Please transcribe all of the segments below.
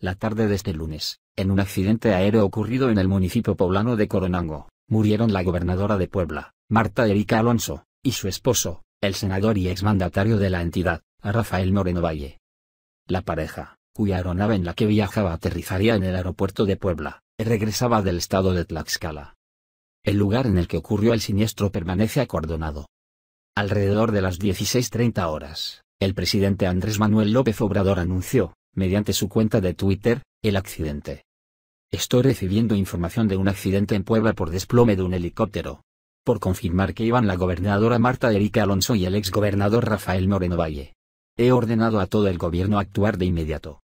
la tarde de este lunes, en un accidente aéreo ocurrido en el municipio poblano de Coronango, murieron la gobernadora de Puebla, Marta Erika Alonso, y su esposo, el senador y exmandatario de la entidad, Rafael Moreno Valle. La pareja, cuya aeronave en la que viajaba aterrizaría en el aeropuerto de Puebla, regresaba del estado de Tlaxcala. El lugar en el que ocurrió el siniestro permanece acordonado. Alrededor de las 16.30 horas, el presidente Andrés Manuel López Obrador anunció, mediante su cuenta de Twitter, el accidente. Estoy recibiendo información de un accidente en Puebla por desplome de un helicóptero. Por confirmar que iban la gobernadora Marta Erika Alonso y el exgobernador Rafael Moreno Valle. He ordenado a todo el gobierno actuar de inmediato.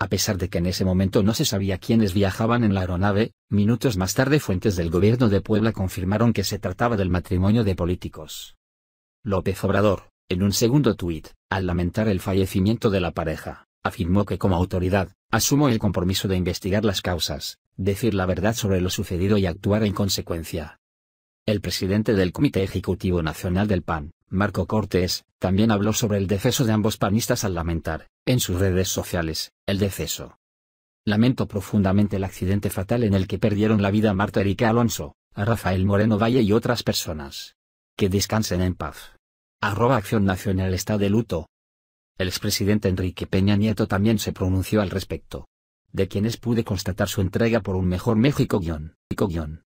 A pesar de que en ese momento no se sabía quiénes viajaban en la aeronave, minutos más tarde fuentes del gobierno de Puebla confirmaron que se trataba del matrimonio de políticos. López Obrador, en un segundo tuit, al lamentar el fallecimiento de la pareja, afirmó que como autoridad, asumo el compromiso de investigar las causas, decir la verdad sobre lo sucedido y actuar en consecuencia. El presidente del Comité Ejecutivo Nacional del PAN, Marco Cortés, también habló sobre el deceso de ambos panistas al lamentar, en sus redes sociales, el deceso. Lamento profundamente el accidente fatal en el que perdieron la vida Marta Erika Alonso, a Rafael Moreno Valle y otras personas. Que descansen en paz. Arroba Acción Nacional está de luto, el expresidente Enrique Peña Nieto también se pronunció al respecto. De quienes pude constatar su entrega por un mejor México guión,